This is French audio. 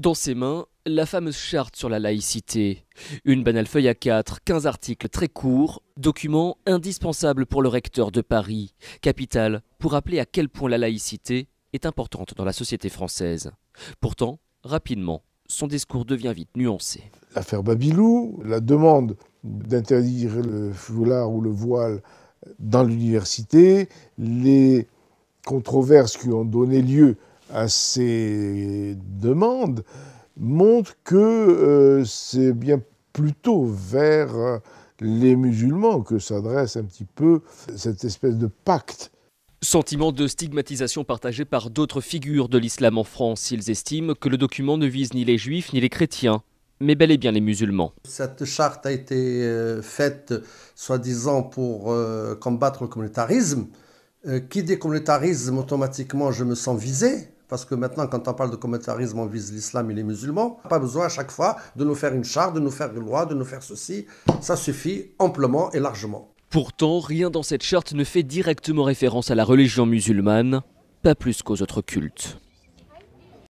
Dans ses mains, la fameuse charte sur la laïcité. Une banale feuille à quatre, 15 articles très courts, document indispensable pour le recteur de Paris, capitale, pour rappeler à quel point la laïcité est importante dans la société française. Pourtant, rapidement, son discours devient vite nuancé. L'affaire Babylou, la demande d'interdire le foulard ou le voile dans l'université, les controverses qui ont donné lieu à ces demandes montre que euh, c'est bien plutôt vers euh, les musulmans que s'adresse un petit peu cette espèce de pacte Sentiment de stigmatisation partagé par d'autres figures de l'islam en France. Ils estiment que le document ne vise ni les juifs ni les chrétiens, mais bel et bien les musulmans. Cette charte a été euh, faite, soi-disant, pour combattre le communautarisme. qui dit communautarisme, automatiquement, je me sens visé, parce que maintenant, quand on parle de communautarisme, on vise l'islam et les musulmans. Pas besoin à chaque fois de nous faire une charte, de nous faire une loi, de nous faire ceci. Ça suffit amplement et largement. Pourtant, rien dans cette charte ne fait directement référence à la religion musulmane, pas plus qu'aux autres cultes.